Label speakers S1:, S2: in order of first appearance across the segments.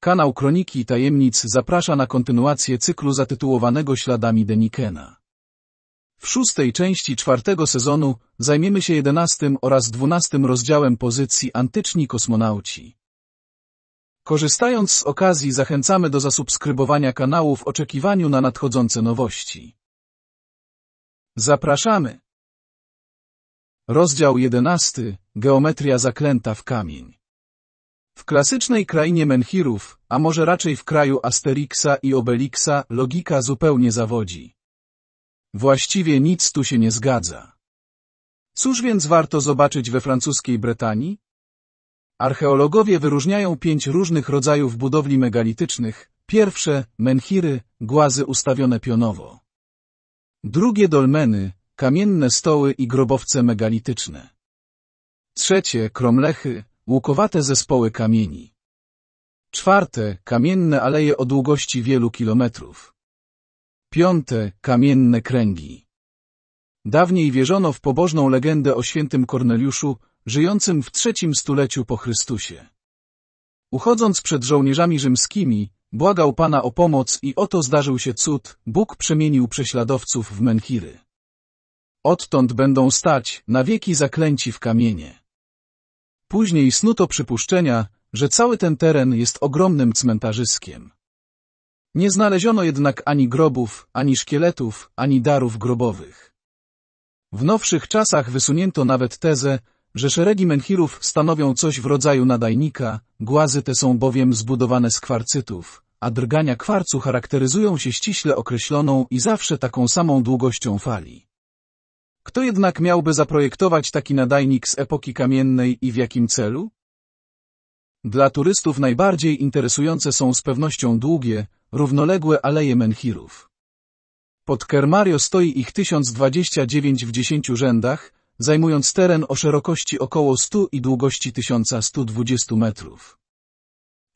S1: Kanał Kroniki Tajemnic zaprasza na kontynuację cyklu zatytułowanego Śladami Denikena. W szóstej części czwartego sezonu zajmiemy się jedenastym oraz dwunastym rozdziałem pozycji Antyczni Kosmonauci. Korzystając z okazji zachęcamy do zasubskrybowania kanału w oczekiwaniu na nadchodzące nowości. Zapraszamy! Rozdział jedenasty Geometria zaklęta w kamień w klasycznej krainie menhirów, a może raczej w kraju Asterixa i Obelixa, logika zupełnie zawodzi. Właściwie nic tu się nie zgadza. Cóż więc warto zobaczyć we francuskiej Brytanii? Archeologowie wyróżniają pięć różnych rodzajów budowli megalitycznych. Pierwsze, menhiry, głazy ustawione pionowo. Drugie dolmeny, kamienne stoły i grobowce megalityczne. Trzecie, kromlechy, Łukowate zespoły kamieni. Czwarte, kamienne aleje o długości wielu kilometrów. Piąte, kamienne kręgi. Dawniej wierzono w pobożną legendę o świętym Korneliuszu, żyjącym w trzecim stuleciu po Chrystusie. Uchodząc przed żołnierzami rzymskimi, błagał Pana o pomoc i oto zdarzył się cud, Bóg przemienił prześladowców w menhiry. Odtąd będą stać, na wieki zaklęci w kamienie. Później snuto przypuszczenia, że cały ten teren jest ogromnym cmentarzyskiem. Nie znaleziono jednak ani grobów, ani szkieletów, ani darów grobowych. W nowszych czasach wysunięto nawet tezę, że szeregi menhirów stanowią coś w rodzaju nadajnika, głazy te są bowiem zbudowane z kwarcytów, a drgania kwarcu charakteryzują się ściśle określoną i zawsze taką samą długością fali. Kto jednak miałby zaprojektować taki nadajnik z epoki kamiennej i w jakim celu? Dla turystów najbardziej interesujące są z pewnością długie, równoległe aleje menhirów. Pod Kermario stoi ich 1029 w 10 rzędach, zajmując teren o szerokości około 100 i długości 1120 metrów.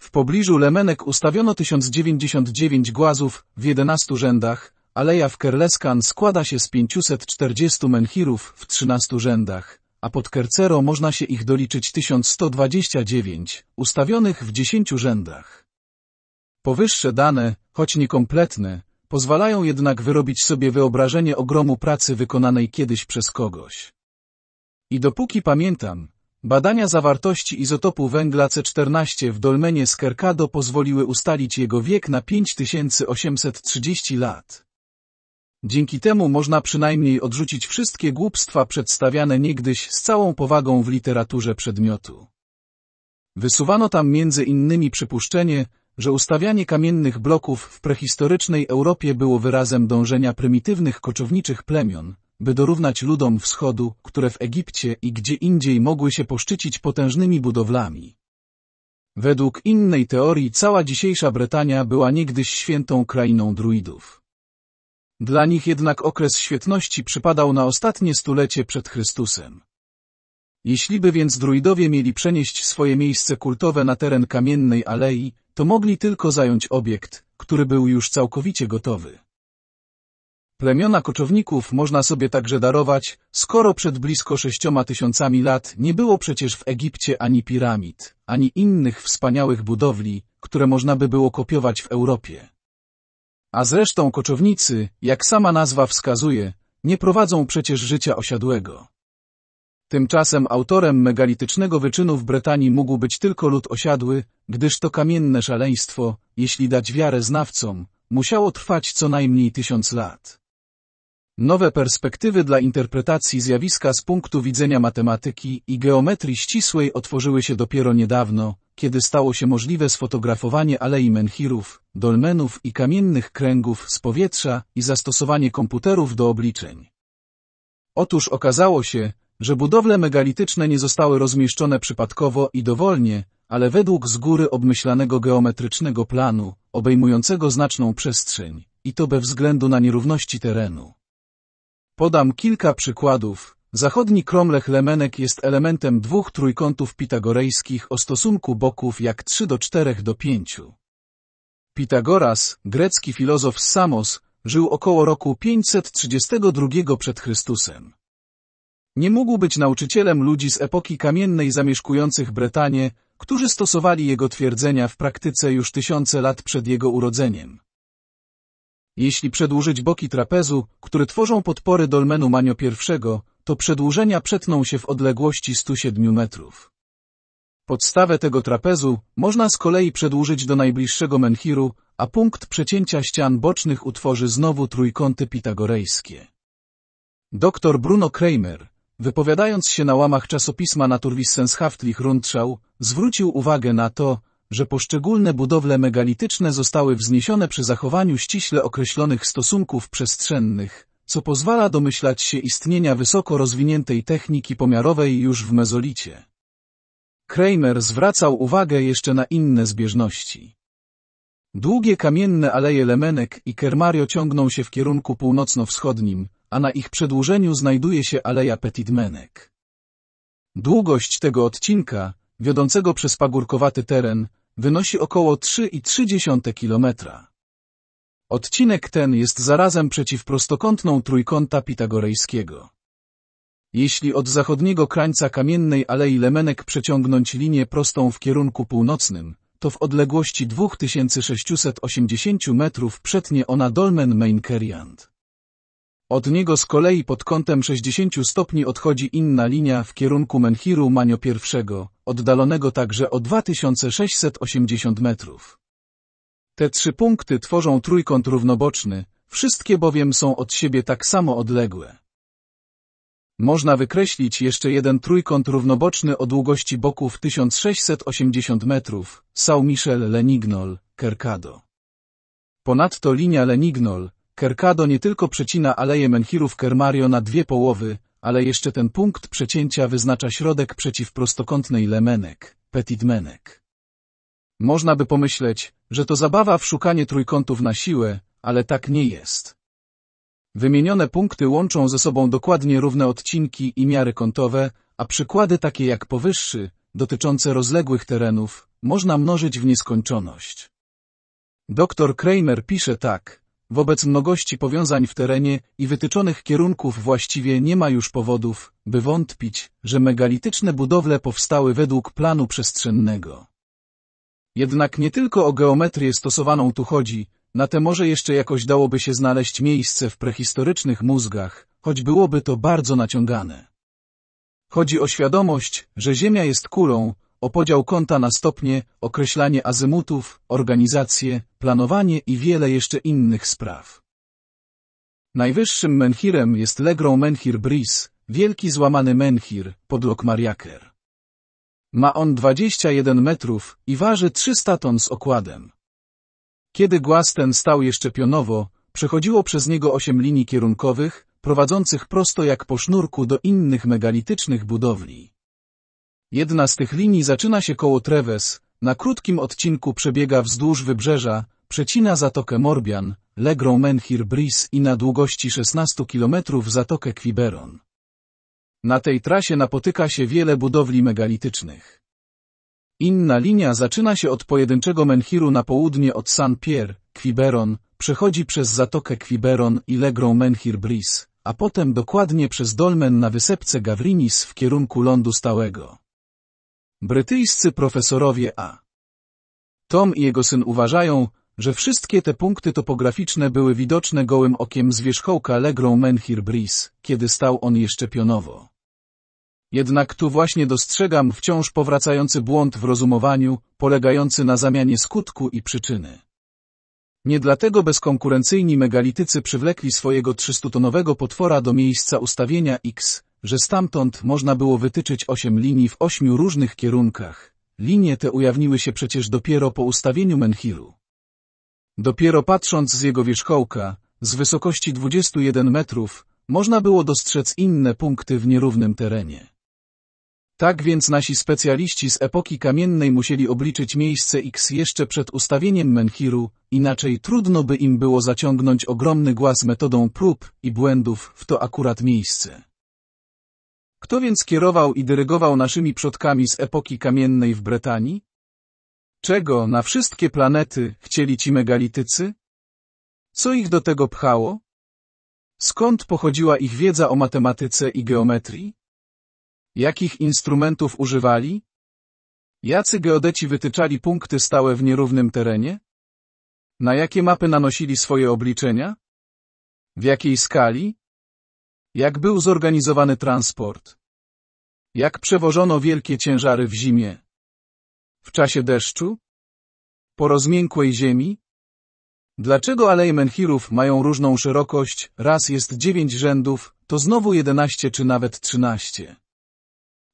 S1: W pobliżu Lemenek ustawiono 1099 głazów w 11 rzędach, Aleja w Kerleskan składa się z 540 menhirów w 13 rzędach, a pod Kercero można się ich doliczyć 1129, ustawionych w 10 rzędach. Powyższe dane, choć niekompletne, pozwalają jednak wyrobić sobie wyobrażenie ogromu pracy wykonanej kiedyś przez kogoś. I dopóki pamiętam, badania zawartości izotopu węgla C14 w dolmenie Skerkado pozwoliły ustalić jego wiek na 5830 lat. Dzięki temu można przynajmniej odrzucić wszystkie głupstwa przedstawiane niegdyś z całą powagą w literaturze przedmiotu. Wysuwano tam między innymi przypuszczenie, że ustawianie kamiennych bloków w prehistorycznej Europie było wyrazem dążenia prymitywnych koczowniczych plemion, by dorównać ludom wschodu, które w Egipcie i gdzie indziej mogły się poszczycić potężnymi budowlami. Według innej teorii cała dzisiejsza Bretania była niegdyś świętą krainą druidów. Dla nich jednak okres świetności przypadał na ostatnie stulecie przed Chrystusem. Jeśliby więc druidowie mieli przenieść swoje miejsce kultowe na teren kamiennej alei, to mogli tylko zająć obiekt, który był już całkowicie gotowy. Plemiona koczowników można sobie także darować, skoro przed blisko sześcioma tysiącami lat nie było przecież w Egipcie ani piramid, ani innych wspaniałych budowli, które można by było kopiować w Europie. A zresztą koczownicy, jak sama nazwa wskazuje, nie prowadzą przecież życia osiadłego. Tymczasem autorem megalitycznego wyczynu w Bretanii mógł być tylko lud osiadły, gdyż to kamienne szaleństwo, jeśli dać wiarę znawcom, musiało trwać co najmniej tysiąc lat. Nowe perspektywy dla interpretacji zjawiska z punktu widzenia matematyki i geometrii ścisłej otworzyły się dopiero niedawno, kiedy stało się możliwe sfotografowanie alei menhirów, dolmenów i kamiennych kręgów z powietrza i zastosowanie komputerów do obliczeń. Otóż okazało się, że budowle megalityczne nie zostały rozmieszczone przypadkowo i dowolnie, ale według z góry obmyślanego geometrycznego planu, obejmującego znaczną przestrzeń, i to bez względu na nierówności terenu. Podam kilka przykładów, Zachodni kromlech lemenek jest elementem dwóch trójkątów pitagorejskich o stosunku boków jak 3 do 4 do 5. Pitagoras, grecki filozof z Samos, żył około roku 532 przed Chrystusem. Nie mógł być nauczycielem ludzi z epoki kamiennej zamieszkujących Bretanię, którzy stosowali jego twierdzenia w praktyce już tysiące lat przed jego urodzeniem. Jeśli przedłużyć boki trapezu, które tworzą podpory dolmenu Manio I, to przedłużenia przetną się w odległości 107 metrów. Podstawę tego trapezu można z kolei przedłużyć do najbliższego menhiru, a punkt przecięcia ścian bocznych utworzy znowu trójkąty pitagorejskie. Dr Bruno Kramer, wypowiadając się na łamach czasopisma Naturwissenschaftlich Rundschau, zwrócił uwagę na to, że poszczególne budowle megalityczne zostały wzniesione przy zachowaniu ściśle określonych stosunków przestrzennych, co pozwala domyślać się istnienia wysoko rozwiniętej techniki pomiarowej już w mezolicie. Kramer zwracał uwagę jeszcze na inne zbieżności. Długie kamienne aleje Lemenek i Kermario ciągną się w kierunku północno-wschodnim, a na ich przedłużeniu znajduje się aleja Petitmenek. Długość tego odcinka, wiodącego przez pagórkowaty teren, wynosi około 3,3 km. Odcinek ten jest zarazem przeciwprostokątną trójkąta pitagorejskiego. Jeśli od zachodniego krańca kamiennej alei Lemenek przeciągnąć linię prostą w kierunku północnym, to w odległości 2680 metrów przetnie ona dolmen Mainkeriand. Od niego z kolei pod kątem 60 stopni odchodzi inna linia w kierunku Menhiru Manio I, oddalonego także o 2680 metrów. Te trzy punkty tworzą trójkąt równoboczny, wszystkie bowiem są od siebie tak samo odległe. Można wykreślić jeszcze jeden trójkąt równoboczny o długości boków 1680 metrów, São Michel Lenignol, Kerkado. Ponadto linia Lenignol, Kerkado nie tylko przecina Aleję Menhirów Kermario na dwie połowy, ale jeszcze ten punkt przecięcia wyznacza środek przeciwprostokątnej lemenek, petit menek. Można by pomyśleć, że to zabawa w szukanie trójkątów na siłę, ale tak nie jest. Wymienione punkty łączą ze sobą dokładnie równe odcinki i miary kątowe, a przykłady takie jak powyższy, dotyczące rozległych terenów, można mnożyć w nieskończoność. Dr Kramer pisze tak, wobec mnogości powiązań w terenie i wytyczonych kierunków właściwie nie ma już powodów, by wątpić, że megalityczne budowle powstały według planu przestrzennego. Jednak nie tylko o geometrię stosowaną tu chodzi, na te może jeszcze jakoś dałoby się znaleźć miejsce w prehistorycznych mózgach, choć byłoby to bardzo naciągane. Chodzi o świadomość, że Ziemia jest kulą, o podział kąta na stopnie, określanie azymutów, organizację, planowanie i wiele jeszcze innych spraw. Najwyższym menhirem jest Legrą Menhir Bris, wielki złamany menhir, podlok Mariaker. Ma on 21 metrów i waży 300 ton z okładem. Kiedy głaz ten stał jeszcze pionowo, przechodziło przez niego osiem linii kierunkowych, prowadzących prosto jak po sznurku do innych megalitycznych budowli. Jedna z tych linii zaczyna się koło Treves, na krótkim odcinku przebiega wzdłuż wybrzeża, przecina Zatokę Morbian, Legrą Menhir Bris i na długości 16 km Zatokę Quiberon. Na tej trasie napotyka się wiele budowli megalitycznych. Inna linia zaczyna się od pojedynczego menhiru na południe od Saint-Pierre, Quiberon, przechodzi przez Zatokę Quiberon i Legrą Menhir Bris, a potem dokładnie przez dolmen na wysepce Gavrinis w kierunku lądu stałego. Brytyjscy profesorowie A. Tom i jego syn uważają, że wszystkie te punkty topograficzne były widoczne gołym okiem z wierzchołka Legrą Menhir Bris, kiedy stał on jeszcze pionowo. Jednak tu właśnie dostrzegam wciąż powracający błąd w rozumowaniu, polegający na zamianie skutku i przyczyny. Nie dlatego bezkonkurencyjni megalitycy przywlekli swojego 300-tonowego potwora do miejsca ustawienia X, że stamtąd można było wytyczyć osiem linii w ośmiu różnych kierunkach. Linie te ujawniły się przecież dopiero po ustawieniu Menhiru. Dopiero patrząc z jego wierzchołka, z wysokości 21 metrów, można było dostrzec inne punkty w nierównym terenie. Tak więc nasi specjaliści z epoki kamiennej musieli obliczyć miejsce X jeszcze przed ustawieniem menhiru, inaczej trudno by im było zaciągnąć ogromny głaz metodą prób i błędów w to akurat miejsce. Kto więc kierował i dyrygował naszymi przodkami z epoki kamiennej w Bretanii? Czego na wszystkie planety chcieli ci megalitycy? Co ich do tego pchało? Skąd pochodziła ich wiedza o matematyce i geometrii? Jakich instrumentów używali? Jacy geodeci wytyczali punkty stałe w nierównym terenie? Na jakie mapy nanosili swoje obliczenia? W jakiej skali? Jak był zorganizowany transport? Jak przewożono wielkie ciężary w zimie? W czasie deszczu? Po rozmiękłej ziemi? Dlaczego aleje menhirów mają różną szerokość, raz jest dziewięć rzędów, to znowu jedenaście czy nawet trzynaście?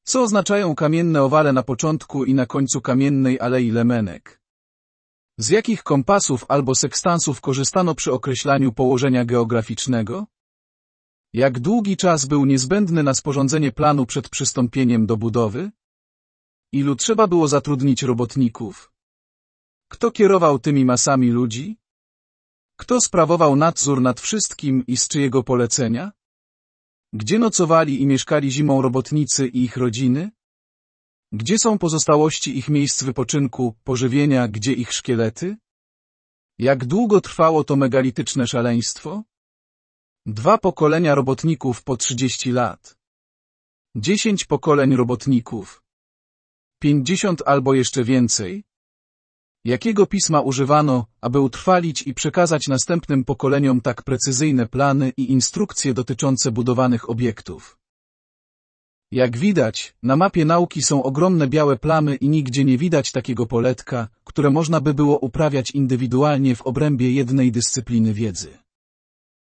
S1: Co oznaczają kamienne owale na początku i na końcu kamiennej alei lemenek? Z jakich kompasów albo sekstansów korzystano przy określaniu położenia geograficznego? Jak długi czas był niezbędny na sporządzenie planu przed przystąpieniem do budowy? Ilu trzeba było zatrudnić robotników? Kto kierował tymi masami ludzi? Kto sprawował nadzór nad wszystkim i z czyjego polecenia? Gdzie nocowali i mieszkali zimą robotnicy i ich rodziny? Gdzie są pozostałości ich miejsc wypoczynku, pożywienia, gdzie ich szkielety? Jak długo trwało to megalityczne szaleństwo? Dwa pokolenia robotników po 30 lat. Dziesięć pokoleń robotników. Pięćdziesiąt albo jeszcze więcej, Jakiego pisma używano, aby utrwalić i przekazać następnym pokoleniom tak precyzyjne plany i instrukcje dotyczące budowanych obiektów? Jak widać, na mapie nauki są ogromne białe plamy i nigdzie nie widać takiego poletka, które można by było uprawiać indywidualnie w obrębie jednej dyscypliny wiedzy.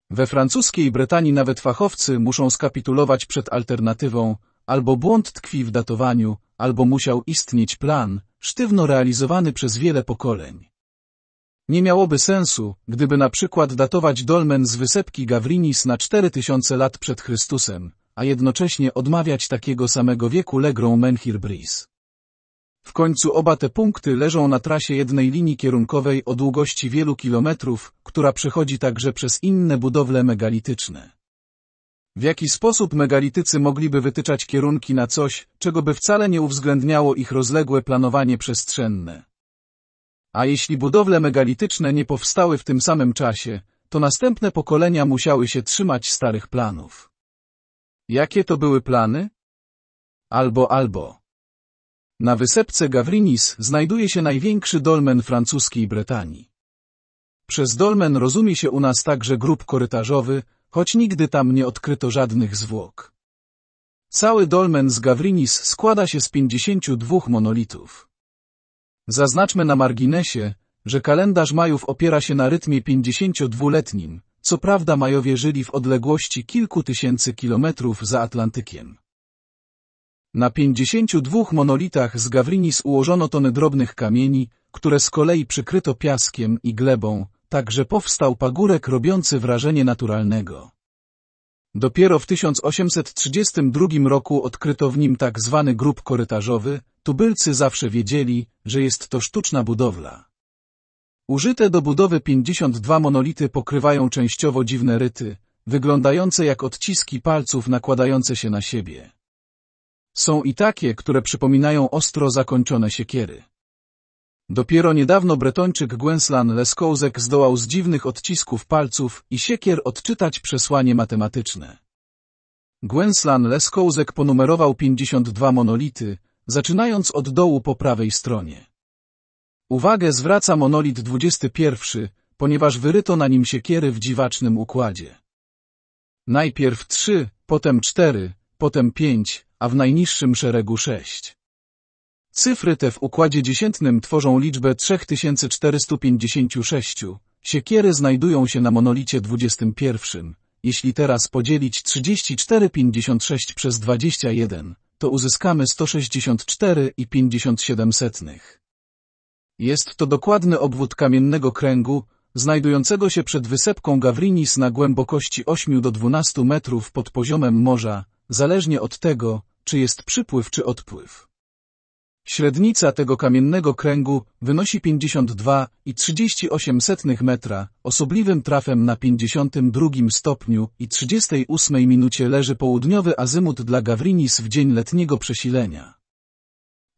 S1: We francuskiej Brytanii nawet fachowcy muszą skapitulować przed alternatywą, Albo błąd tkwi w datowaniu, albo musiał istnieć plan, sztywno realizowany przez wiele pokoleń. Nie miałoby sensu, gdyby na przykład datować dolmen z wysepki Gawrinis na 4000 lat przed Chrystusem, a jednocześnie odmawiać takiego samego wieku Legrą Menhir Bris. W końcu oba te punkty leżą na trasie jednej linii kierunkowej o długości wielu kilometrów, która przechodzi także przez inne budowle megalityczne. W jaki sposób megalitycy mogliby wytyczać kierunki na coś, czego by wcale nie uwzględniało ich rozległe planowanie przestrzenne? A jeśli budowle megalityczne nie powstały w tym samym czasie, to następne pokolenia musiały się trzymać starych planów. Jakie to były plany? Albo albo. Na wysepce Gavrinis znajduje się największy dolmen francuskiej Bretanii. Przez dolmen rozumie się u nas także grób korytarzowy, choć nigdy tam nie odkryto żadnych zwłok. Cały dolmen z Gavrinis składa się z 52 monolitów. Zaznaczmy na marginesie, że kalendarz Majów opiera się na rytmie 52-letnim, co prawda Majowie żyli w odległości kilku tysięcy kilometrów za Atlantykiem. Na 52 monolitach z Gavrinis ułożono tony drobnych kamieni, które z kolei przykryto piaskiem i glebą, także powstał pagórek robiący wrażenie naturalnego. Dopiero w 1832 roku odkryto w nim tak zwany grób korytarzowy, tubylcy zawsze wiedzieli, że jest to sztuczna budowla. Użyte do budowy 52 monolity pokrywają częściowo dziwne ryty, wyglądające jak odciski palców nakładające się na siebie. Są i takie, które przypominają ostro zakończone siekiery. Dopiero niedawno Bretończyk Gwenslan Leskouzek zdołał z dziwnych odcisków palców i siekier odczytać przesłanie matematyczne. Gwenslan Leskouzek ponumerował 52 monolity, zaczynając od dołu po prawej stronie. Uwagę zwraca monolit 21, ponieważ wyryto na nim siekiery w dziwacznym układzie. Najpierw 3, potem 4, potem 5, a w najniższym szeregu 6. Cyfry te w układzie dziesiętnym tworzą liczbę 3456. Siekiery znajdują się na monolicie 21. Jeśli teraz podzielić 3456 przez 21, to uzyskamy 164,57. i Jest to dokładny obwód kamiennego kręgu, znajdującego się przed wysepką Gawrinis na głębokości 8 do 12 metrów pod poziomem morza, zależnie od tego, czy jest przypływ czy odpływ. Średnica tego kamiennego kręgu wynosi 52,38 metra, osobliwym trafem na 52 stopniu i 38 minucie leży południowy azymut dla Gavrinis w dzień letniego przesilenia.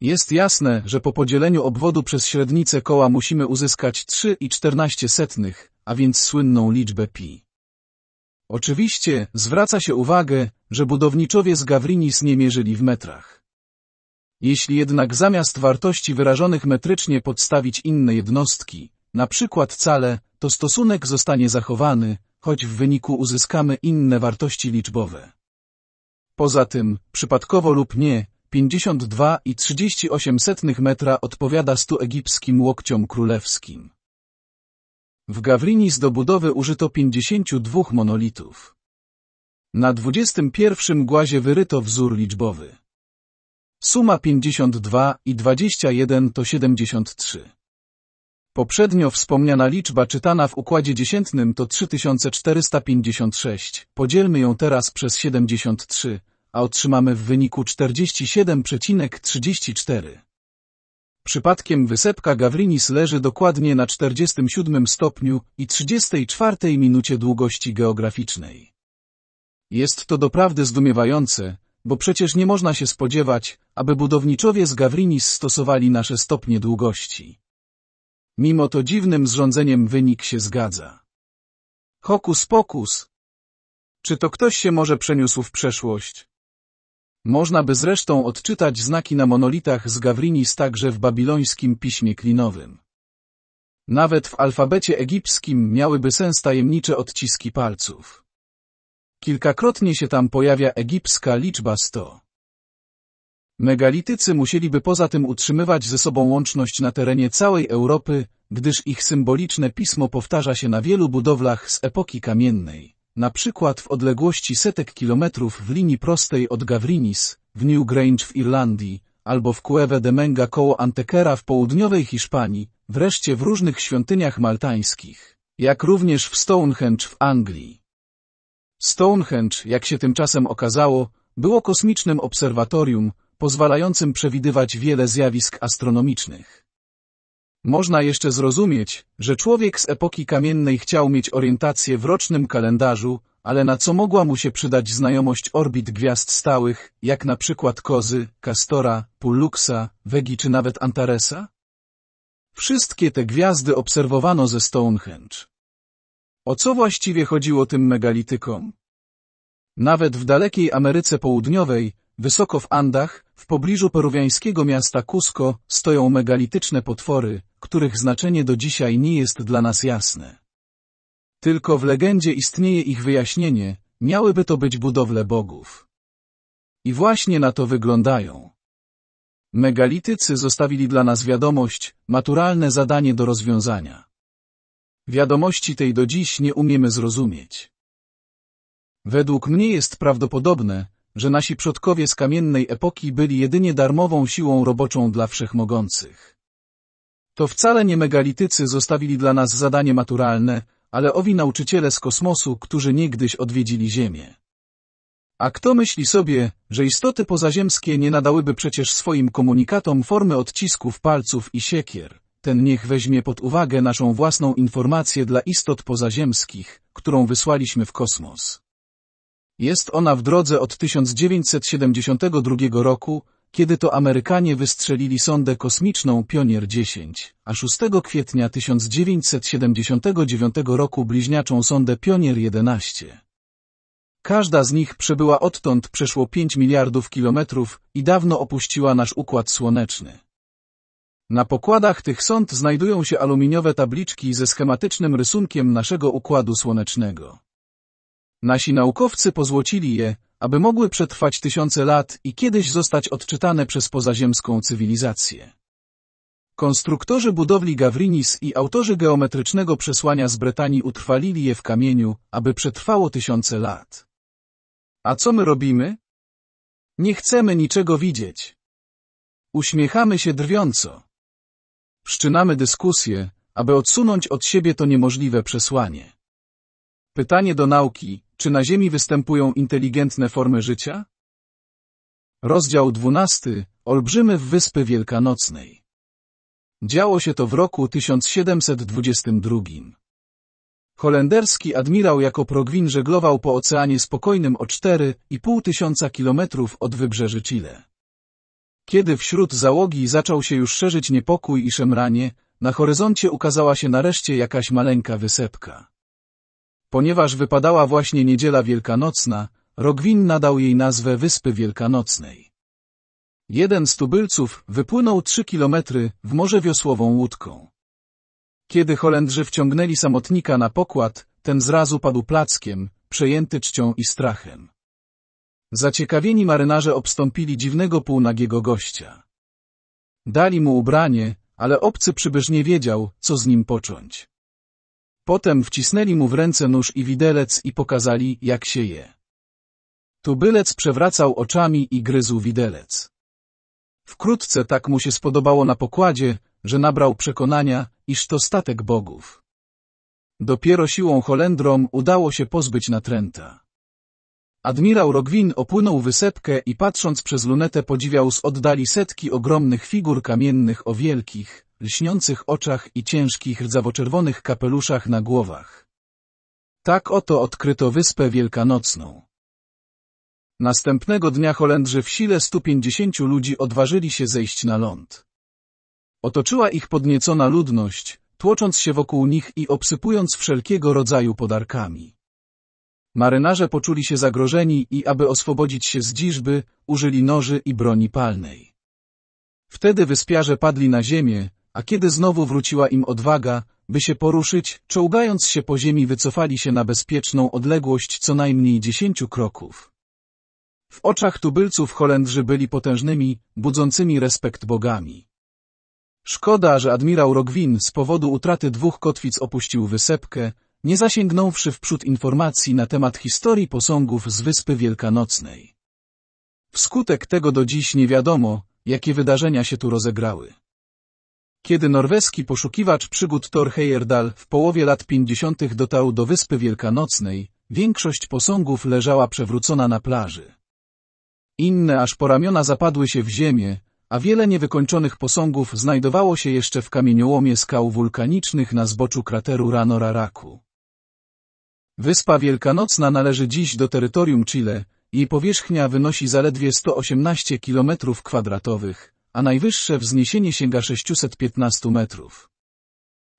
S1: Jest jasne, że po podzieleniu obwodu przez średnicę koła musimy uzyskać 3,14, a więc słynną liczbę pi. Oczywiście zwraca się uwagę, że budowniczowie z Gavrinis nie mierzyli w metrach. Jeśli jednak zamiast wartości wyrażonych metrycznie podstawić inne jednostki, na przykład cale, to stosunek zostanie zachowany, choć w wyniku uzyskamy inne wartości liczbowe. Poza tym, przypadkowo lub nie, 52 i 38 metra odpowiada 100 egipskim łokciom królewskim. W Gawrinis do budowy użyto 52 monolitów. Na 21 głazie wyryto wzór liczbowy. Suma 52 i 21 to 73. Poprzednio wspomniana liczba czytana w układzie dziesiętnym to 3456. Podzielmy ją teraz przez 73, a otrzymamy w wyniku 47,34. Przypadkiem wysepka Gawrinis leży dokładnie na 47 stopniu i 34 minucie długości geograficznej. Jest to doprawdy zdumiewające, bo przecież nie można się spodziewać, aby budowniczowie z Gawrinis stosowali nasze stopnie długości. Mimo to dziwnym zrządzeniem wynik się zgadza. Hokus pokus. Czy to ktoś się może przeniósł w przeszłość? Można by zresztą odczytać znaki na monolitach z Gawrinis także w babilońskim piśmie klinowym. Nawet w alfabecie egipskim miałyby sens tajemnicze odciski palców. Kilkakrotnie się tam pojawia egipska liczba 100. Megalitycy musieliby poza tym utrzymywać ze sobą łączność na terenie całej Europy, gdyż ich symboliczne pismo powtarza się na wielu budowlach z epoki kamiennej, na przykład w odległości setek kilometrów w linii prostej od Gavrinis, w Newgrange w Irlandii, albo w Cueve de Menga koło Antequera w południowej Hiszpanii, wreszcie w różnych świątyniach maltańskich, jak również w Stonehenge w Anglii. Stonehenge, jak się tymczasem okazało, było kosmicznym obserwatorium, pozwalającym przewidywać wiele zjawisk astronomicznych. Można jeszcze zrozumieć, że człowiek z epoki kamiennej chciał mieć orientację w rocznym kalendarzu, ale na co mogła mu się przydać znajomość orbit gwiazd stałych, jak na przykład Kozy, Kastora, Pulluxa, Wegi czy nawet Antaresa? Wszystkie te gwiazdy obserwowano ze Stonehenge. O co właściwie chodziło tym megalitykom? Nawet w dalekiej Ameryce Południowej, wysoko w Andach, w pobliżu peruwiańskiego miasta Cusco, stoją megalityczne potwory, których znaczenie do dzisiaj nie jest dla nas jasne. Tylko w legendzie istnieje ich wyjaśnienie, miałyby to być budowle bogów. I właśnie na to wyglądają. Megalitycy zostawili dla nas wiadomość, maturalne zadanie do rozwiązania. Wiadomości tej do dziś nie umiemy zrozumieć. Według mnie jest prawdopodobne, że nasi przodkowie z kamiennej epoki byli jedynie darmową siłą roboczą dla wszechmogących. To wcale nie megalitycy zostawili dla nas zadanie maturalne, ale owi nauczyciele z kosmosu, którzy niegdyś odwiedzili Ziemię. A kto myśli sobie, że istoty pozaziemskie nie nadałyby przecież swoim komunikatom formy odcisków palców i siekier? ten niech weźmie pod uwagę naszą własną informację dla istot pozaziemskich, którą wysłaliśmy w kosmos. Jest ona w drodze od 1972 roku, kiedy to Amerykanie wystrzelili sondę kosmiczną Pionier 10, a 6 kwietnia 1979 roku bliźniaczą sondę Pionier 11. Każda z nich przebyła odtąd przeszło 5 miliardów kilometrów i dawno opuściła nasz Układ Słoneczny. Na pokładach tych sond znajdują się aluminiowe tabliczki ze schematycznym rysunkiem naszego Układu Słonecznego. Nasi naukowcy pozłocili je, aby mogły przetrwać tysiące lat i kiedyś zostać odczytane przez pozaziemską cywilizację. Konstruktorzy budowli Gavrinis i autorzy geometrycznego przesłania z Bretanii utrwalili je w kamieniu, aby przetrwało tysiące lat. A co my robimy? Nie chcemy niczego widzieć. Uśmiechamy się drwiąco. Wszczynamy dyskusję, aby odsunąć od siebie to niemożliwe przesłanie. Pytanie do nauki, czy na Ziemi występują inteligentne formy życia? Rozdział 12. Olbrzymy w Wyspy Wielkanocnej. Działo się to w roku 1722. Holenderski admirał jako progwin żeglował po Oceanie Spokojnym o 4,5 tysiąca kilometrów od wybrzeży Chile. Kiedy wśród załogi zaczął się już szerzyć niepokój i szemranie, na horyzoncie ukazała się nareszcie jakaś maleńka wysepka. Ponieważ wypadała właśnie niedziela wielkanocna, Rogwin nadał jej nazwę Wyspy Wielkanocnej. Jeden z tubylców wypłynął trzy kilometry w morze wiosłową łódką. Kiedy Holendrzy wciągnęli samotnika na pokład, ten zrazu padł plackiem, przejęty czcią i strachem. Zaciekawieni marynarze obstąpili dziwnego półnagiego gościa. Dali mu ubranie, ale obcy przybysz nie wiedział, co z nim począć. Potem wcisnęli mu w ręce nóż i widelec i pokazali, jak się je. Tubylec przewracał oczami i gryzł widelec. Wkrótce tak mu się spodobało na pokładzie, że nabrał przekonania, iż to statek bogów. Dopiero siłą Holendrom udało się pozbyć natręta. Admirał Rogwin opłynął wysepkę i patrząc przez lunetę podziwiał z oddali setki ogromnych figur kamiennych o wielkich, lśniących oczach i ciężkich rdzawoczerwonych kapeluszach na głowach. Tak oto odkryto wyspę wielkanocną. Następnego dnia Holendrzy w sile 150 ludzi odważyli się zejść na ląd. Otoczyła ich podniecona ludność, tłocząc się wokół nich i obsypując wszelkiego rodzaju podarkami. Marynarze poczuli się zagrożeni i aby oswobodzić się z dziżby, użyli noży i broni palnej. Wtedy wyspiarze padli na ziemię, a kiedy znowu wróciła im odwaga, by się poruszyć, czołgając się po ziemi wycofali się na bezpieczną odległość co najmniej dziesięciu kroków. W oczach tubylców Holendrzy byli potężnymi, budzącymi respekt bogami. Szkoda, że admirał Rogwin z powodu utraty dwóch kotwic opuścił wysepkę, nie zasięgnąwszy wprzód informacji na temat historii posągów z Wyspy Wielkanocnej. Wskutek tego do dziś nie wiadomo, jakie wydarzenia się tu rozegrały. Kiedy norweski poszukiwacz przygód Thor Heyerdahl w połowie lat 50. dotarł do Wyspy Wielkanocnej, większość posągów leżała przewrócona na plaży. Inne aż po ramiona zapadły się w ziemię, a wiele niewykończonych posągów znajdowało się jeszcze w kamieniołomie skał wulkanicznych na zboczu krateru Ranoraraku. Wyspa Wielkanocna należy dziś do terytorium Chile, jej powierzchnia wynosi zaledwie 118 km2, a najwyższe wzniesienie sięga 615 metrów.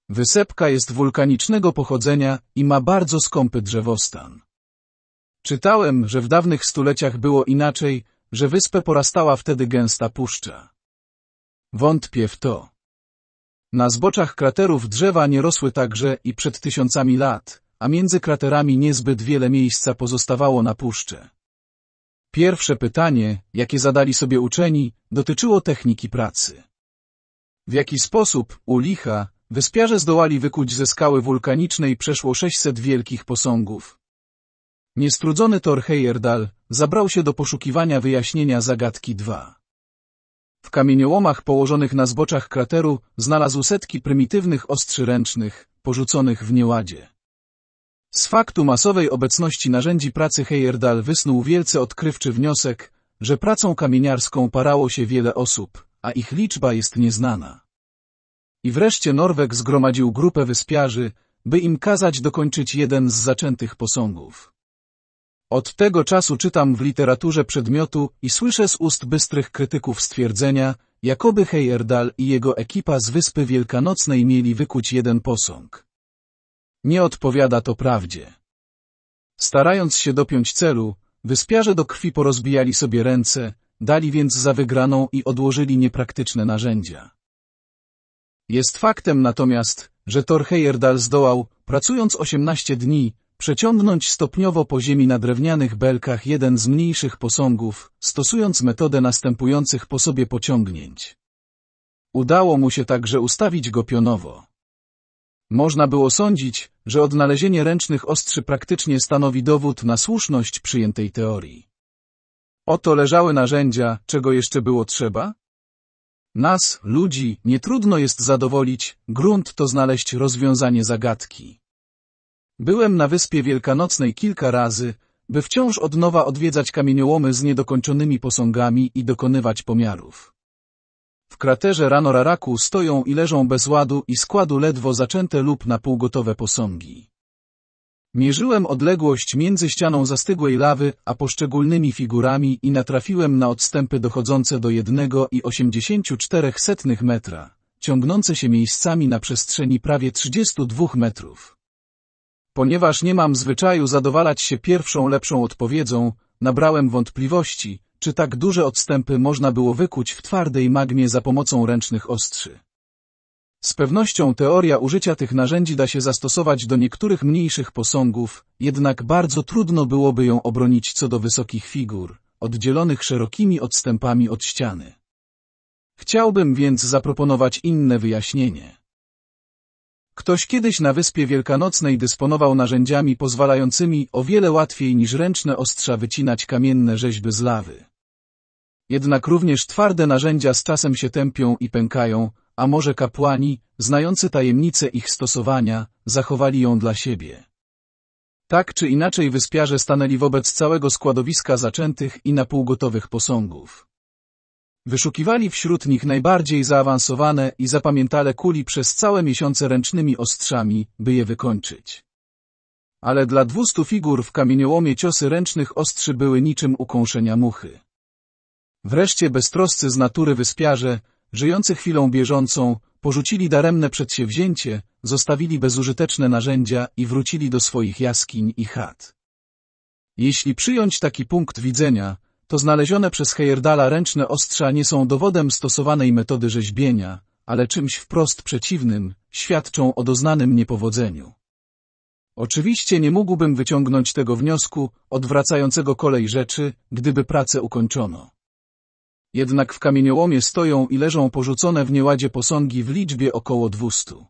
S1: Wysepka jest wulkanicznego pochodzenia i ma bardzo skąpy drzewostan. Czytałem, że w dawnych stuleciach było inaczej, że wyspę porastała wtedy gęsta puszcza. Wątpię w to. Na zboczach kraterów drzewa nie rosły także i przed tysiącami lat, a między kraterami niezbyt wiele miejsca pozostawało na puszczy. Pierwsze pytanie, jakie zadali sobie uczeni, dotyczyło techniki pracy. W jaki sposób, u licha, wyspiarze zdołali wykuć ze skały wulkanicznej przeszło 600 wielkich posągów. Niestrudzony Thor Heyerdahl zabrał się do poszukiwania wyjaśnienia zagadki 2. W kamieniołomach położonych na zboczach krateru znalazł setki prymitywnych ostrzy ręcznych, porzuconych w nieładzie. Z faktu masowej obecności narzędzi pracy Heyerdahl wysnuł wielce odkrywczy wniosek, że pracą kamieniarską parało się wiele osób, a ich liczba jest nieznana. I wreszcie Norweg zgromadził grupę wyspiarzy, by im kazać dokończyć jeden z zaczętych posągów. Od tego czasu czytam w literaturze przedmiotu i słyszę z ust bystrych krytyków stwierdzenia, jakoby Heyerdahl i jego ekipa z Wyspy Wielkanocnej mieli wykuć jeden posąg. Nie odpowiada to prawdzie. Starając się dopiąć celu, wyspiarze do krwi porozbijali sobie ręce, dali więc za wygraną i odłożyli niepraktyczne narzędzia. Jest faktem natomiast, że Thor Heyerdahl zdołał, pracując 18 dni, przeciągnąć stopniowo po ziemi na drewnianych belkach jeden z mniejszych posągów, stosując metodę następujących po sobie pociągnięć. Udało mu się także ustawić go pionowo. Można było sądzić, że odnalezienie ręcznych ostrzy praktycznie stanowi dowód na słuszność przyjętej teorii. Oto leżały narzędzia, czego jeszcze było trzeba? Nas, ludzi, nie trudno jest zadowolić, grunt to znaleźć rozwiązanie zagadki. Byłem na Wyspie Wielkanocnej kilka razy, by wciąż od nowa odwiedzać kamieniołomy z niedokończonymi posągami i dokonywać pomiarów. W kraterze Ranoraraku stoją i leżą bez ładu i składu ledwo zaczęte lub na półgotowe posągi. Mierzyłem odległość między ścianą zastygłej lawy, a poszczególnymi figurami i natrafiłem na odstępy dochodzące do 1,84 metra, ciągnące się miejscami na przestrzeni prawie 32 metrów. Ponieważ nie mam zwyczaju zadowalać się pierwszą lepszą odpowiedzią, nabrałem wątpliwości, czy tak duże odstępy można było wykuć w twardej magmie za pomocą ręcznych ostrzy? Z pewnością teoria użycia tych narzędzi da się zastosować do niektórych mniejszych posągów, jednak bardzo trudno byłoby ją obronić co do wysokich figur, oddzielonych szerokimi odstępami od ściany. Chciałbym więc zaproponować inne wyjaśnienie. Ktoś kiedyś na Wyspie Wielkanocnej dysponował narzędziami pozwalającymi o wiele łatwiej niż ręczne ostrza wycinać kamienne rzeźby z lawy. Jednak również twarde narzędzia z czasem się tępią i pękają, a może kapłani, znający tajemnice ich stosowania, zachowali ją dla siebie. Tak czy inaczej wyspiarze stanęli wobec całego składowiska zaczętych i napółgotowych posągów. Wyszukiwali wśród nich najbardziej zaawansowane i zapamiętale kuli przez całe miesiące ręcznymi ostrzami, by je wykończyć. Ale dla dwustu figur w kamieniołomie ciosy ręcznych ostrzy były niczym ukąszenia muchy. Wreszcie beztroscy z natury wyspiarze, żyjący chwilą bieżącą, porzucili daremne przedsięwzięcie, zostawili bezużyteczne narzędzia i wrócili do swoich jaskiń i chat. Jeśli przyjąć taki punkt widzenia, to znalezione przez Heyerdala ręczne ostrza nie są dowodem stosowanej metody rzeźbienia, ale czymś wprost przeciwnym, świadczą o doznanym niepowodzeniu. Oczywiście nie mógłbym wyciągnąć tego wniosku, odwracającego kolej rzeczy, gdyby pracę ukończono. Jednak w kamieniołomie stoją i leżą porzucone w nieładzie posągi w liczbie około dwustu.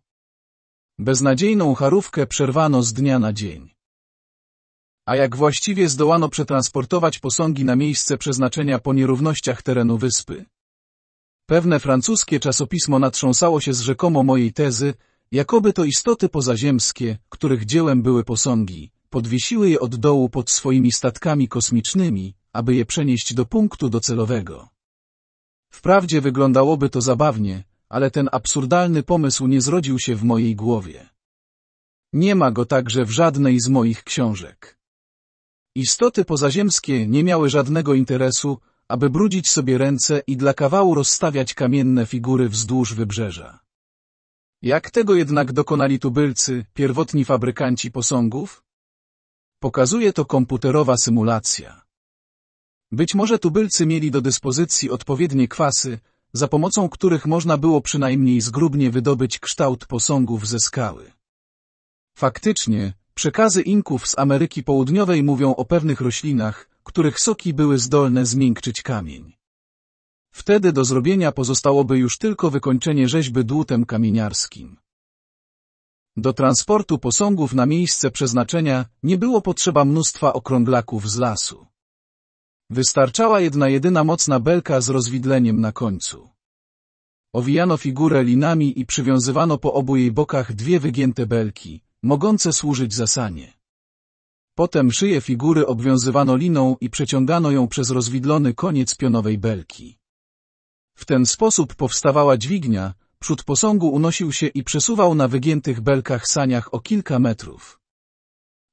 S1: Beznadziejną charówkę przerwano z dnia na dzień. A jak właściwie zdołano przetransportować posągi na miejsce przeznaczenia po nierównościach terenu wyspy? Pewne francuskie czasopismo natrząsało się z rzekomo mojej tezy, jakoby to istoty pozaziemskie, których dziełem były posągi, podwiesiły je od dołu pod swoimi statkami kosmicznymi, aby je przenieść do punktu docelowego. Wprawdzie wyglądałoby to zabawnie, ale ten absurdalny pomysł nie zrodził się w mojej głowie. Nie ma go także w żadnej z moich książek. Istoty pozaziemskie nie miały żadnego interesu, aby brudzić sobie ręce i dla kawału rozstawiać kamienne figury wzdłuż wybrzeża. Jak tego jednak dokonali tubylcy, pierwotni fabrykanci posągów? Pokazuje to komputerowa symulacja. Być może tubylcy mieli do dyspozycji odpowiednie kwasy, za pomocą których można było przynajmniej zgrubnie wydobyć kształt posągów ze skały. Faktycznie, przekazy Inków z Ameryki Południowej mówią o pewnych roślinach, których soki były zdolne zmiękczyć kamień. Wtedy do zrobienia pozostałoby już tylko wykończenie rzeźby dłutem kamieniarskim. Do transportu posągów na miejsce przeznaczenia nie było potrzeba mnóstwa okrąglaków z lasu. Wystarczała jedna jedyna mocna belka z rozwidleniem na końcu. Owijano figurę linami i przywiązywano po obu jej bokach dwie wygięte belki, mogące służyć za sanie. Potem szyję figury obwiązywano liną i przeciągano ją przez rozwidlony koniec pionowej belki. W ten sposób powstawała dźwignia, przód posągu unosił się i przesuwał na wygiętych belkach saniach o kilka metrów.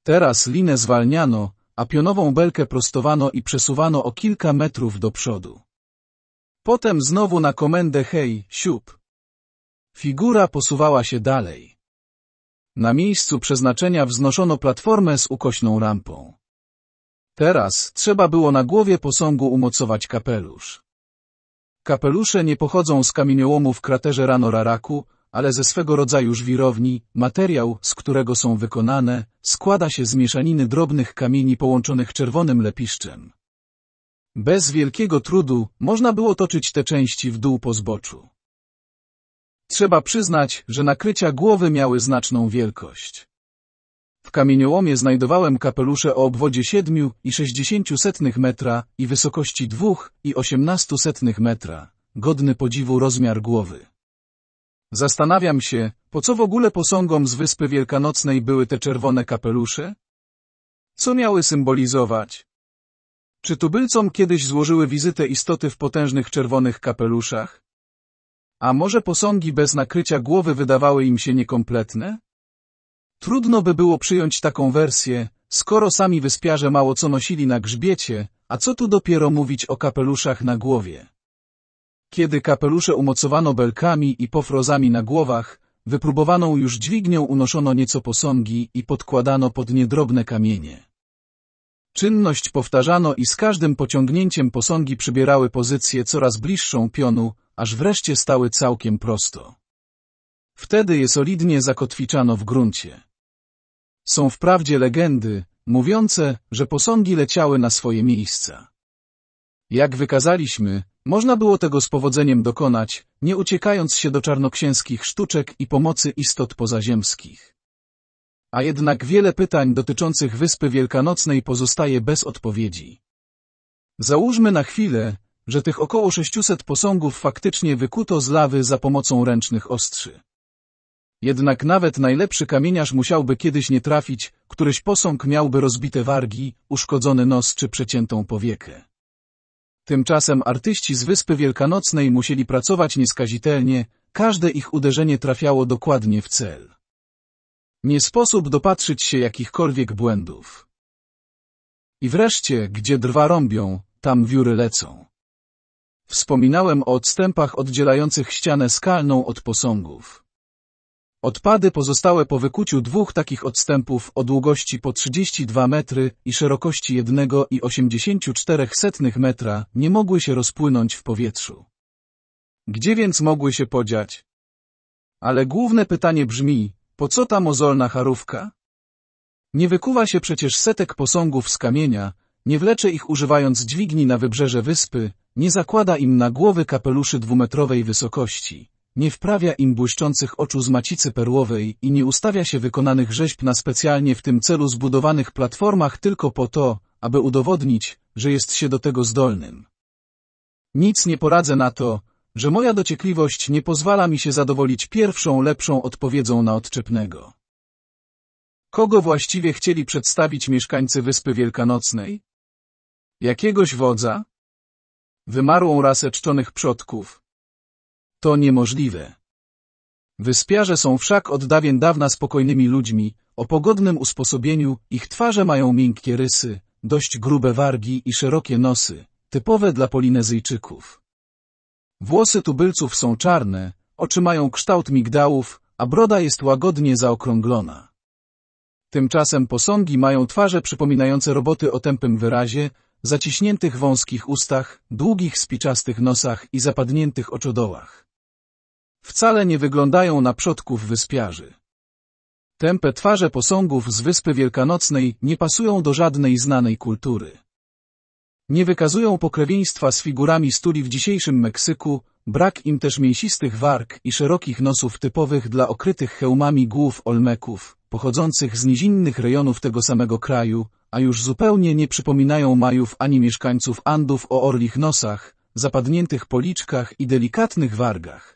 S1: Teraz linę zwalniano, a pionową belkę prostowano i przesuwano o kilka metrów do przodu. Potem znowu na komendę hej, siup. Figura posuwała się dalej. Na miejscu przeznaczenia wznoszono platformę z ukośną rampą. Teraz trzeba było na głowie posągu umocować kapelusz. Kapelusze nie pochodzą z kamieniołomu w kraterze Rano Raraku, ale ze swego rodzaju żwirowni, materiał, z którego są wykonane, składa się z mieszaniny drobnych kamieni połączonych czerwonym lepiszczem. Bez wielkiego trudu można było toczyć te części w dół po zboczu. Trzeba przyznać, że nakrycia głowy miały znaczną wielkość. W kamieniołomie znajdowałem kapelusze o obwodzie 7 metra i wysokości 2,18 metra, godny podziwu rozmiar głowy. Zastanawiam się, po co w ogóle posągom z Wyspy Wielkanocnej były te czerwone kapelusze? Co miały symbolizować? Czy tubylcom kiedyś złożyły wizytę istoty w potężnych czerwonych kapeluszach? A może posągi bez nakrycia głowy wydawały im się niekompletne? Trudno by było przyjąć taką wersję, skoro sami wyspiarze mało co nosili na grzbiecie, a co tu dopiero mówić o kapeluszach na głowie. Kiedy kapelusze umocowano belkami i pofrozami na głowach, wypróbowaną już dźwignią unoszono nieco posągi i podkładano pod nie drobne kamienie. Czynność powtarzano i z każdym pociągnięciem posągi przybierały pozycję coraz bliższą pionu, aż wreszcie stały całkiem prosto. Wtedy je solidnie zakotwiczano w gruncie. Są wprawdzie legendy, mówiące, że posągi leciały na swoje miejsca. Jak wykazaliśmy, można było tego z powodzeniem dokonać, nie uciekając się do czarnoksięskich sztuczek i pomocy istot pozaziemskich. A jednak wiele pytań dotyczących Wyspy Wielkanocnej pozostaje bez odpowiedzi. Załóżmy na chwilę, że tych około 600 posągów faktycznie wykuto z lawy za pomocą ręcznych ostrzy. Jednak nawet najlepszy kamieniarz musiałby kiedyś nie trafić, któryś posąg miałby rozbite wargi, uszkodzony nos czy przeciętą powiekę. Tymczasem artyści z Wyspy Wielkanocnej musieli pracować nieskazitelnie, każde ich uderzenie trafiało dokładnie w cel. Nie sposób dopatrzyć się jakichkolwiek błędów. I wreszcie, gdzie drwa rąbią, tam wióry lecą. Wspominałem o odstępach oddzielających ścianę skalną od posągów. Odpady pozostałe po wykuciu dwóch takich odstępów o długości po 32 metry i szerokości 1,84 metra nie mogły się rozpłynąć w powietrzu. Gdzie więc mogły się podziać? Ale główne pytanie brzmi, po co ta mozolna charówka? Nie wykuwa się przecież setek posągów z kamienia, nie wlecze ich używając dźwigni na wybrzeże wyspy, nie zakłada im na głowy kapeluszy dwumetrowej wysokości nie wprawia im błyszczących oczu z macicy perłowej i nie ustawia się wykonanych rzeźb na specjalnie w tym celu zbudowanych platformach tylko po to, aby udowodnić, że jest się do tego zdolnym. Nic nie poradzę na to, że moja dociekliwość nie pozwala mi się zadowolić pierwszą lepszą odpowiedzą na odczepnego. Kogo właściwie chcieli przedstawić mieszkańcy Wyspy Wielkanocnej? Jakiegoś wodza? Wymarłą rasę czczonych przodków, to niemożliwe. Wyspiarze są wszak od dawien dawna spokojnymi ludźmi, o pogodnym usposobieniu, ich twarze mają miękkie rysy, dość grube wargi i szerokie nosy, typowe dla Polinezyjczyków. Włosy tubylców są czarne, oczy mają kształt migdałów, a broda jest łagodnie zaokrąglona. Tymczasem posągi mają twarze przypominające roboty o tępym wyrazie, zaciśniętych wąskich ustach, długich spiczastych nosach i zapadniętych oczodołach wcale nie wyglądają na przodków wyspiarzy. Tępe twarze posągów z Wyspy Wielkanocnej nie pasują do żadnej znanej kultury. Nie wykazują pokrewieństwa z figurami stuli w dzisiejszym Meksyku, brak im też mięsistych warg i szerokich nosów typowych dla okrytych hełmami głów Olmeków, pochodzących z nizinnych rejonów tego samego kraju, a już zupełnie nie przypominają Majów ani mieszkańców Andów o orlich nosach, zapadniętych policzkach i delikatnych wargach.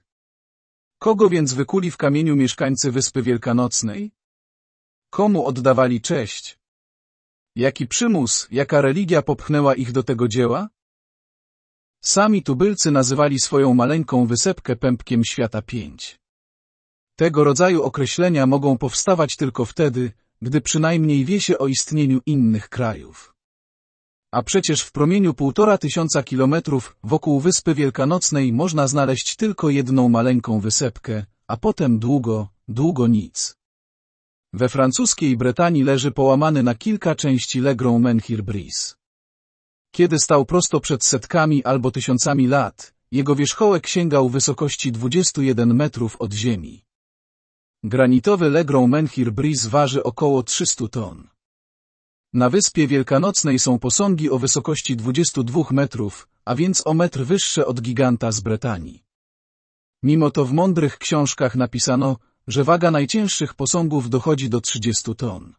S1: Kogo więc wykuli w kamieniu mieszkańcy Wyspy Wielkanocnej? Komu oddawali cześć? Jaki przymus, jaka religia popchnęła ich do tego dzieła? Sami tubylcy nazywali swoją maleńką wysepkę pępkiem świata pięć. Tego rodzaju określenia mogą powstawać tylko wtedy, gdy przynajmniej wie się o istnieniu innych krajów. A przecież w promieniu półtora tysiąca kilometrów wokół Wyspy Wielkanocnej można znaleźć tylko jedną maleńką wysepkę, a potem długo, długo nic. We francuskiej Brytanii leży połamany na kilka części Legrand Menhir Bris. Kiedy stał prosto przed setkami albo tysiącami lat, jego wierzchołek sięgał wysokości 21 metrów od ziemi. Granitowy Legrand Menhir Bris waży około 300 ton. Na Wyspie Wielkanocnej są posągi o wysokości 22 metrów, a więc o metr wyższe od giganta z Bretanii. Mimo to w mądrych książkach napisano, że waga najcięższych posągów dochodzi do 30 ton.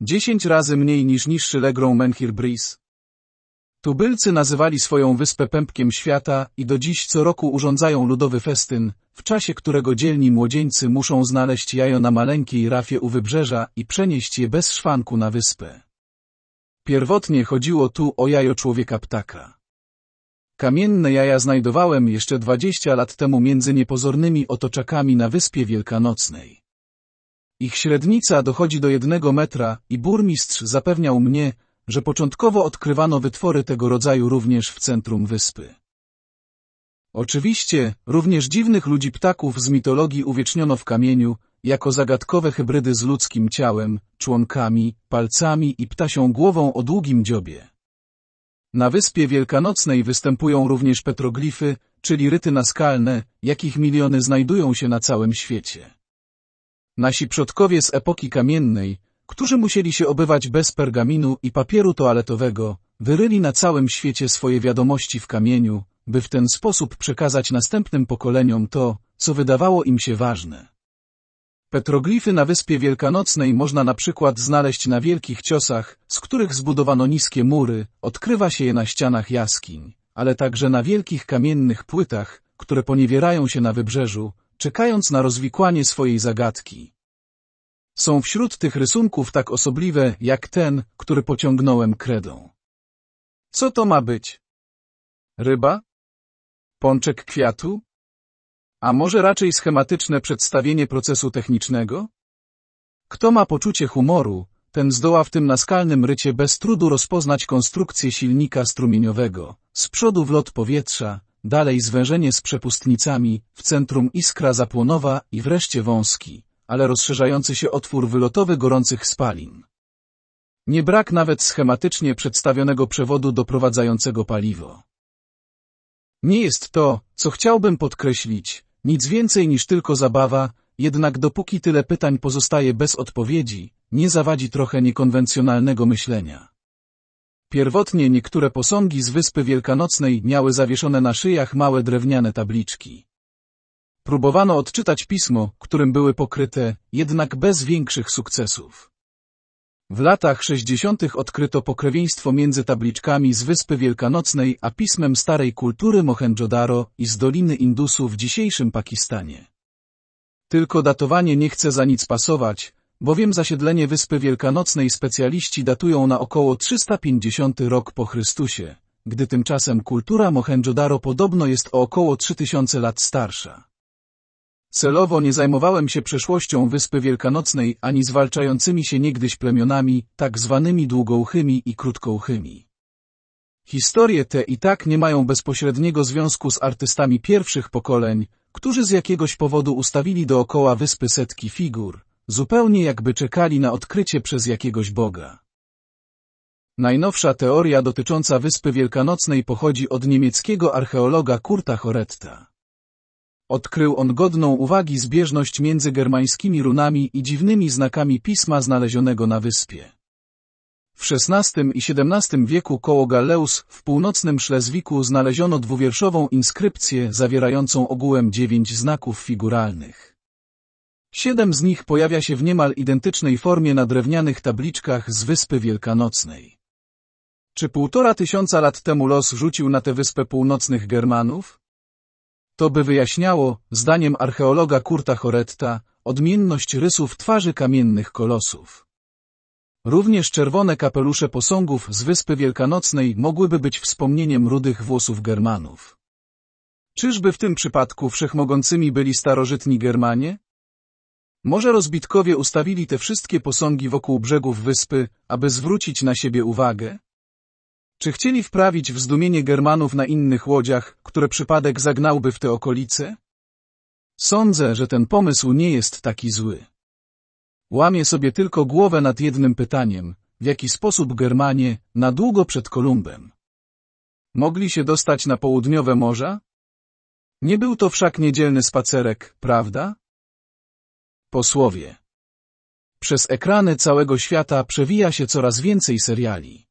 S1: 10 razy mniej niż niższy Legrą Menhir Bris, Tubylcy nazywali swoją wyspę pępkiem świata i do dziś co roku urządzają ludowy festyn, w czasie którego dzielni młodzieńcy muszą znaleźć jajo na maleńkiej rafie u wybrzeża i przenieść je bez szwanku na wyspę. Pierwotnie chodziło tu o jajo człowieka ptaka. Kamienne jaja znajdowałem jeszcze 20 lat temu między niepozornymi otoczakami na Wyspie Wielkanocnej. Ich średnica dochodzi do jednego metra i burmistrz zapewniał mnie, że początkowo odkrywano wytwory tego rodzaju również w centrum wyspy. Oczywiście, również dziwnych ludzi ptaków z mitologii uwieczniono w kamieniu, jako zagadkowe hybrydy z ludzkim ciałem, członkami, palcami i ptasią głową o długim dziobie. Na Wyspie Wielkanocnej występują również petroglify, czyli ryty naskalne, jakich miliony znajdują się na całym świecie. Nasi przodkowie z epoki kamiennej, którzy musieli się obywać bez pergaminu i papieru toaletowego, wyryli na całym świecie swoje wiadomości w kamieniu, by w ten sposób przekazać następnym pokoleniom to, co wydawało im się ważne. Petroglify na Wyspie Wielkanocnej można na przykład znaleźć na wielkich ciosach, z których zbudowano niskie mury, odkrywa się je na ścianach jaskiń, ale także na wielkich kamiennych płytach, które poniewierają się na wybrzeżu, czekając na rozwikłanie swojej zagadki. Są wśród tych rysunków tak osobliwe, jak ten, który pociągnąłem kredą. Co to ma być? Ryba? Pączek kwiatu? A może raczej schematyczne przedstawienie procesu technicznego? Kto ma poczucie humoru, ten zdoła w tym naskalnym rycie bez trudu rozpoznać konstrukcję silnika strumieniowego, z przodu wlot powietrza, dalej zwężenie z przepustnicami, w centrum iskra zapłonowa i wreszcie wąski, ale rozszerzający się otwór wylotowy gorących spalin. Nie brak nawet schematycznie przedstawionego przewodu doprowadzającego paliwo. Nie jest to, co chciałbym podkreślić, nic więcej niż tylko zabawa, jednak dopóki tyle pytań pozostaje bez odpowiedzi, nie zawadzi trochę niekonwencjonalnego myślenia. Pierwotnie niektóre posągi z Wyspy Wielkanocnej miały zawieszone na szyjach małe drewniane tabliczki. Próbowano odczytać pismo, którym były pokryte, jednak bez większych sukcesów. W latach 60. odkryto pokrewieństwo między tabliczkami z Wyspy Wielkanocnej a pismem starej kultury Mohenjo-daro i z Doliny Indusu w dzisiejszym Pakistanie. Tylko datowanie nie chce za nic pasować, bowiem zasiedlenie Wyspy Wielkanocnej specjaliści datują na około 350 rok po Chrystusie, gdy tymczasem kultura Mohenjo-daro podobno jest o około 3000 lat starsza. Celowo nie zajmowałem się przeszłością Wyspy Wielkanocnej ani zwalczającymi się niegdyś plemionami, tak zwanymi długouchymi i krótkouchymi. Historie te i tak nie mają bezpośredniego związku z artystami pierwszych pokoleń, którzy z jakiegoś powodu ustawili dookoła wyspy setki figur, zupełnie jakby czekali na odkrycie przez jakiegoś boga. Najnowsza teoria dotycząca Wyspy Wielkanocnej pochodzi od niemieckiego archeologa Kurta Horetta. Odkrył on godną uwagi zbieżność między germańskimi runami i dziwnymi znakami pisma znalezionego na wyspie. W XVI i XVII wieku koło Galeus w północnym Szlezwiku znaleziono dwuwierszową inskrypcję zawierającą ogółem dziewięć znaków figuralnych. Siedem z nich pojawia się w niemal identycznej formie na drewnianych tabliczkach z Wyspy Wielkanocnej. Czy półtora tysiąca lat temu los rzucił na tę wyspę północnych Germanów? To by wyjaśniało, zdaniem archeologa Kurta Horetta, odmienność rysów twarzy kamiennych kolosów. Również czerwone kapelusze posągów z Wyspy Wielkanocnej mogłyby być wspomnieniem rudych włosów Germanów. Czyżby w tym przypadku wszechmogącymi byli starożytni Germanie? Może rozbitkowie ustawili te wszystkie posągi wokół brzegów wyspy, aby zwrócić na siebie uwagę? Czy chcieli wprawić w zdumienie Germanów na innych łodziach, które przypadek zagnałby w te okolice? Sądzę, że ten pomysł nie jest taki zły. Łamie sobie tylko głowę nad jednym pytaniem, w jaki sposób Germanie, na długo przed Kolumbem, mogli się dostać na południowe morza? Nie był to wszak niedzielny spacerek, prawda? Posłowie. Przez ekrany całego świata przewija się coraz więcej seriali.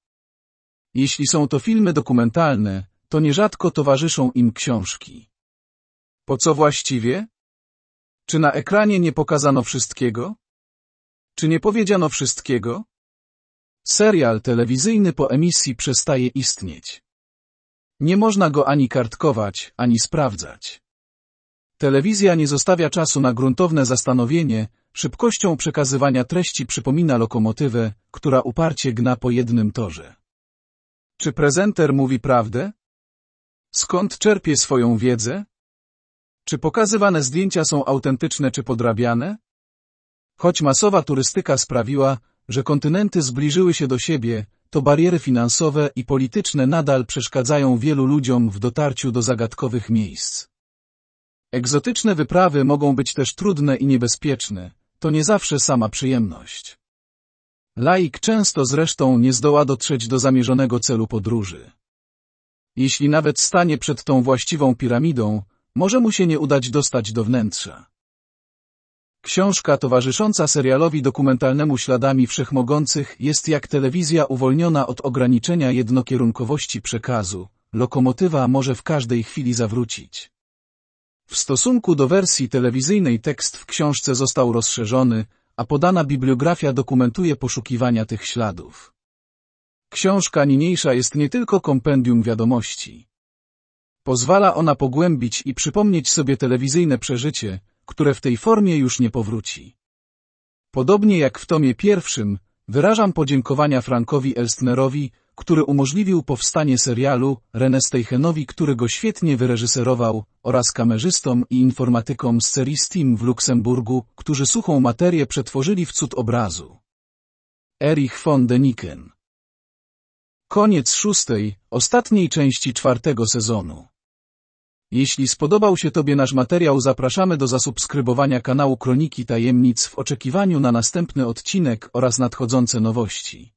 S1: Jeśli są to filmy dokumentalne, to nierzadko towarzyszą im książki. Po co właściwie? Czy na ekranie nie pokazano wszystkiego? Czy nie powiedziano wszystkiego? Serial telewizyjny po emisji przestaje istnieć. Nie można go ani kartkować, ani sprawdzać. Telewizja nie zostawia czasu na gruntowne zastanowienie, szybkością przekazywania treści przypomina lokomotywę, która uparcie gna po jednym torze. Czy prezenter mówi prawdę? Skąd czerpie swoją wiedzę? Czy pokazywane zdjęcia są autentyczne czy podrabiane? Choć masowa turystyka sprawiła, że kontynenty zbliżyły się do siebie, to bariery finansowe i polityczne nadal przeszkadzają wielu ludziom w dotarciu do zagadkowych miejsc. Egzotyczne wyprawy mogą być też trudne i niebezpieczne, to nie zawsze sama przyjemność. Laik często zresztą nie zdoła dotrzeć do zamierzonego celu podróży. Jeśli nawet stanie przed tą właściwą piramidą, może mu się nie udać dostać do wnętrza. Książka towarzysząca serialowi dokumentalnemu Śladami Wszechmogących jest jak telewizja uwolniona od ograniczenia jednokierunkowości przekazu. Lokomotywa może w każdej chwili zawrócić. W stosunku do wersji telewizyjnej tekst w książce został rozszerzony, a podana bibliografia dokumentuje poszukiwania tych śladów. Książka niniejsza jest nie tylko kompendium wiadomości. Pozwala ona pogłębić i przypomnieć sobie telewizyjne przeżycie, które w tej formie już nie powróci. Podobnie jak w tomie pierwszym, wyrażam podziękowania Frankowi Elstnerowi który umożliwił powstanie serialu, René Steichenowi, który go świetnie wyreżyserował, oraz kamerzystom i informatykom z serii Steam w Luksemburgu, którzy suchą materię przetworzyli w cud obrazu. Erich von Deniken Koniec szóstej, ostatniej części czwartego sezonu. Jeśli spodobał się Tobie nasz materiał zapraszamy do zasubskrybowania kanału Kroniki Tajemnic w oczekiwaniu na następny odcinek oraz nadchodzące nowości.